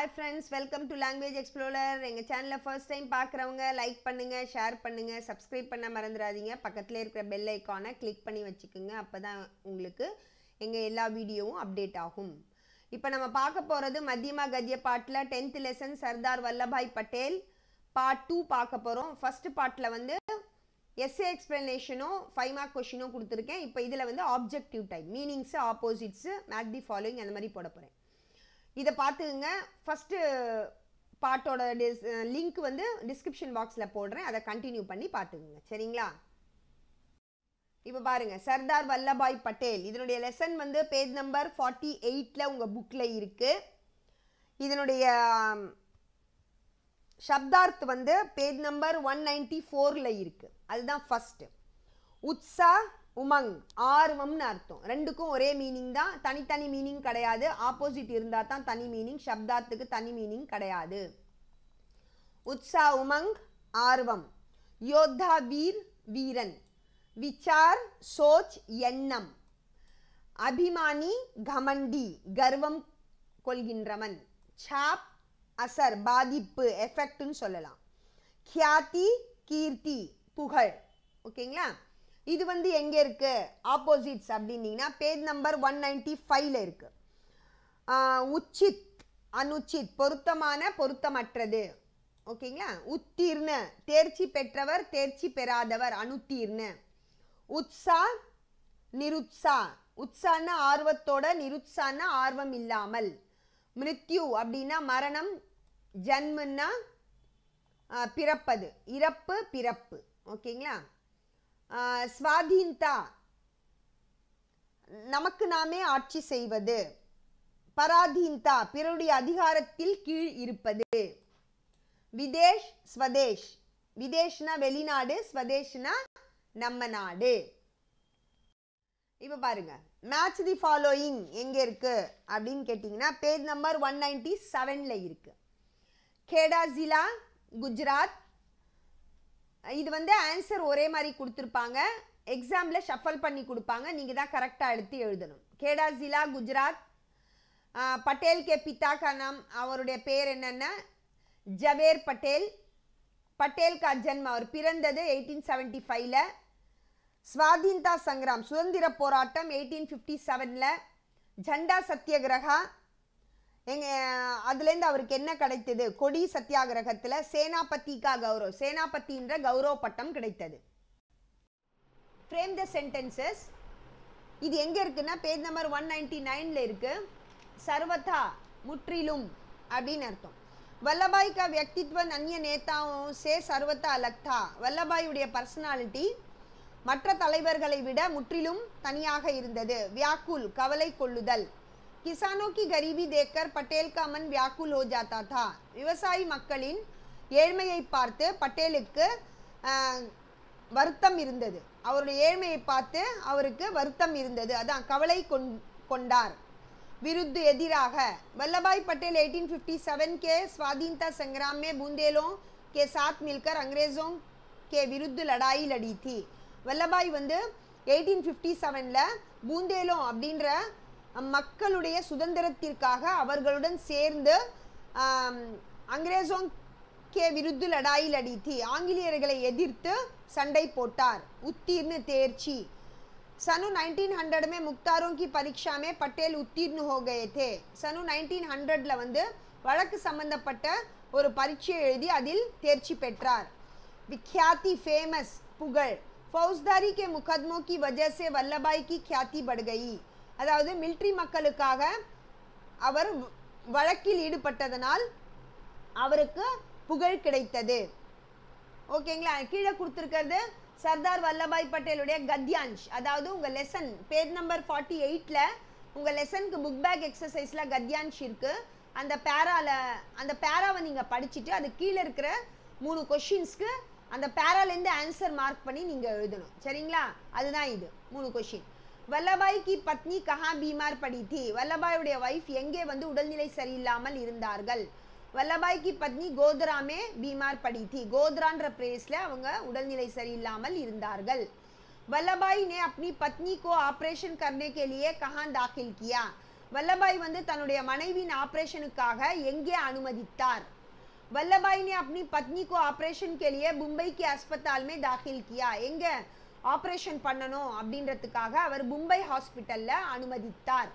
hi friends welcome to language explorer எங்கள் சேனலை first time பார்க்குறவங்க லைக் பண்ணுங்கள் ஷேர் பண்ணுங்கள் சப்ஸ்கிரைப் பண்ண மறந்துடாதீங்க பக்கத்தில் இருக்கிற பெல் ஐக்கானை கிளிக் பண்ணி வச்சுக்கோங்க அப்போ தான் உங்களுக்கு எங்கள் எல்லா வீடியோவும் அப்டேட் ஆகும் இப்போ நம்ம பார்க்க போகிறது மத்தியமா கத்திய பாட்டில் tenth lesson Sardar Vallabhbhai Patel part two பார்க்க போகிறோம் ஃபஸ்ட்டு பார்ட்டில் வந்து எஸ்ஏ எக்ஸ்பிளனேஷனும் ஃபைவ் மார்க் கொஷினும் கொடுத்துருக்கேன் இப்போ இதில் வந்து objective type meanings opposites make the following அந்த மாதிரி போட போகிறேன் இதை பார்த்துங்க ஃபஸ்ட்டு பாட்டோட டிஸ் லிங்க் வந்து டிஸ்கிரிப்ஷன் பாக்ஸில் போடுறேன் அதை கண்டினியூ பண்ணி பார்த்துக்குங்க சரிங்களா இப்போ பாருங்கள் சர்தார் வல்லபாய் பட்டேல் இதனுடைய லெசன் வந்து பேஜ் நம்பர் ஃபார்ட்டி எயிட்டில் உங்கள் புக்கில் இருக்குது இதனுடைய சப்தார்த் வந்து பேஜ் நம்பர் ஒன் நைன்டி ஃபோரில் இருக்குது அதுதான் ஃபஸ்ட்டு உத்ஸா உமங் ஆர்வம்னு அர்த்தம் ரெண்டுக்கும் ஒரே மீனிங் தான் தனித்தனி மீனிங் கிடையாது ஆப்போசிட் இருந்தால் தான் தனி மீனிங் சப்தாத்துக்கு தனி மீனிங் கிடையாது உத்சா உமங் ஆர்வம் யோத்தா வீர் வீரன் விசார் சோச் எண்ணம் அபிமானி கமண்டி கர்வம் கொள்கின்றவன் சாப் அசர் பாதிப்பு எஃபெக்ட்னு சொல்லலாம் கியாதி கீர்த்தி புகழ் ஓகேங்களா இது வந்து எங்கே இருக்குது ஆப்போசிட்ஸ் அப்படின்னீங்கன்னா பேஜ் நம்பர் ஒன் நைன்ட்டி ஃபைவ்ல இருக்குது உச்சித் அனுச்சித் பொருத்தமான பொருத்தமற்றது ஓகேங்களா உத்தீர்ண தேர்ச்சி பெற்றவர் தேர்ச்சி பெறாதவர் அனுத்தீர்ண உத்சா நிருத்சா உற்சான ஆர்வத்தோட நிருத்சான ஆர்வம் இல்லாமல் மிருத்யு அப்படின்னா மரணம் ஜன்மன்னா பிறப்பது இறப்பு பிறப்பு ஓகேங்களா ஸ்வாதீன்தா நமக்கு நாமே ஆட்சி செய்வது பராதீன்தா பிறருடைய அதிகாரத்தில் கீழ் இருப்பது விதேஷ் ஸ்வதேஷ் விதேஷ்னா வெளிநாடு ஸ்வதேஷ்னா நம்ம நாடு இப்போ பாருங்க மேட்ச் தி ஃபாலோயிங் எங்கே இருக்கு அப்படின்னு கேட்டிங்கன்னா பேஜ் நம்பர் ஒன் நைன்டி செவனில் இருக்கு கேடா ஜிலா குஜராத் இது வந்து ஆன்சர் ஒரே மாதிரி கொடுத்துருப்பாங்க எக்ஸாமில் ஷஃபல் பண்ணி கொடுப்பாங்க நீங்கள் தான் கரெக்டாக எடுத்து எழுதணும் கேடா ஜிலா குஜராத் பட்டேல் கே பித்தா கனம் அவருடைய பேர் என்னென்ன ஜவேர் பட்டேல் பட்டேல் கா ஜென்ம அவர் பிறந்தது எயிட்டீன் செவன்டி ஃபைவ்ல ஸ்வாதீன்தா சங்கிராம் சுதந்திர போராட்டம் எயிட்டீன் ஃபிஃப்டி செவனில் ஜண்டா சத்தியகிரகா எங்க அதுலேருந்து அவருக்கு என்ன கிடைத்தது கொடி சத்தியாகிரகத்தில் சேனாபத்திக்கா கௌரவ் சேனாபத்தின்ற கௌரவ பட்டம் கிடைத்தது ஃப்ரேம் த சென்டென்சஸ் இது எங்கே இருக்குன்னா பேஜ் நம்பர் ஒன் நைன்டி நைனில் இருக்குது சர்வதா முற்றிலும் அப்படின்னு அர்த்தம் வல்லபாய் கா வியக்தித்வ நன்ய நேதாவும் சே சர்வதா அலக்தா வல்லபாயுடைய பர்சனாலிட்டி மற்ற தலைவர்களை விட முற்றிலும் தனியாக இருந்தது வியாக்குல் கவலை கொள்ளுதல் கிசானோ கி கரீபி தேக்கர் பட்டேல் கா மன் வியாக்குல் ஹோ ஜாத்தா தா விவசாயி மக்களின் ஏழ்மையை பார்த்து பட்டேலுக்கு வருத்தம் இருந்தது அவருடைய ஏழ்மையை பார்த்து அவருக்கு வருத்தம் இருந்தது அதான் கவலை கொண்டார் விருது எதிராக வல்லபாய் பட்டேல் 1857 के स्वाधीनता संग्राम में बुंदेलों के साथ मिलकर अंग्रेजों के विरुद्ध लड़ाई लड़ी थी வல்லபாய் வந்து எயிட்டீன் ஃபிஃப்டி செவனில் பூந்தேலோ அப்படின்ற மக்களுடைய சுதந்திரத்திற்காக அவர்களுடன் சேர்ந்து அங்கிரேசோங் கே விருது லடாயில் அடித்தி ஆங்கிலேயர்களை எதிர்த்து சண்டை போட்டார் உத்தீர்ண தேர்ச்சி சனு நைன்டீன் ஹண்ட்ரடுமே मुख्तारों கி பரீட்சாமே பட்டேல் உத்தீர்ணு उत्तीर्ण சனு நைன்டீன் ஹண்ட்ரடில் வந்து வழக்கு சம்பந்தப்பட்ட ஒரு பரீட்சை எழுதி அதில் தேர்ச்சி பெற்றார் விக்யாத்தி ஃபேமஸ் புகழ் ஃபௌஸ்தாரி கே முகத்மோ கி வஜசே வல்லபாய் கி की படுகை அதாவது மிலிட்ரி மக்களுக்காக அவர் வழக்கில் ஈடுபட்டதனால் அவருக்கு புகழ் கிடைத்தது ஓகேங்களா கீழே கொடுத்துருக்கிறது சர்தார் வல்லபாய் பட்டேலுடைய கத்யான்ஷ் அதாவது உங்கள் லெசன் பேஜ் நம்பர் ஃபார்ட்டி எயிட்டில் உங்கள் லெசனுக்கு புக் பேக் எக்ஸசைஸில் கத்யான்ஷ் இருக்குது அந்த பேராவில் அந்த பேராவை நீங்கள் படிச்சுட்டு அது கீழே இருக்கிற மூணு கொஷின்ஸ்க்கு அந்த பேராலேருந்து ஆன்சர் மார்க் பண்ணி நீங்கள் எழுதணும் சரிங்களா அதுதான் இது மூணு கொஷின் வல்லபாய் கி பத்னி கஹா பீமார் படி தி வல்லபாயுடைய ஒய்ஃப் எங்கே வந்து உடல்நிலை சரியில்லாமல் இருந்தார்கள் வல்லபாய் கி பத்னி கோத்ராமே பீமார் படி தி கோத்ரான்ற பிளேஸில் அவங்க உடல்நிலை சரியில்லாமல் இருந்தார்கள் वल्लभाई ने अपनी पत्नी को ऑपरेशन करने के लिए कहाँ दाखिल किया वल्लभाई வந்து தன்னுடைய மனைவியின் ஆபரேஷனுக்காக எங்கே அனுமதித்தார் वल्लभाई ने अपनी पत्नी को ऑपरेशन के लिए मुंबई के अस्पताल में दाखिल किया எங்க ஆப்ரேஷன் பண்ணணும் அப்படின்றதுக்காக அவர் மும்பை ஹாஸ்பிட்டலில் அனுமதித்தார்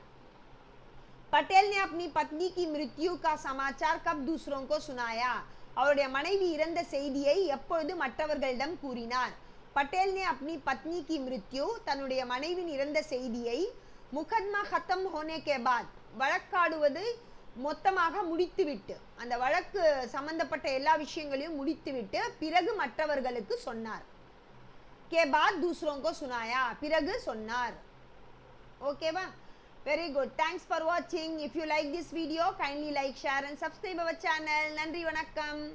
பட்டேல் நே அப்னி பத்னி கி मृत्यु का சமாச்சார் கப் दूसरों சுனாயா அவருடைய மனைவி இறந்த செய்தியை எப்பொழுது மற்றவர்களிடம் கூறினார் பட்டேல் நே அப்னி பத்னி கி மிருத்யு தன்னுடைய மனைவின் இறந்த செய்தியை முகத்மா ஹத்தம் ஹோனே கே பாத் வழக்காடுவது மொத்தமாக முடித்துவிட்டு அந்த வழக்கு சம்பந்தப்பட்ட எல்லா விஷயங்களையும் முடித்துவிட்டு பிறகு மற்றவர்களுக்கு சொன்னார் के बाद दूसरों को सुनाया पिरग सुनार ओके वा very good thanks for watching if you like this video kindly like share and subscribe our channel नंदी वनकम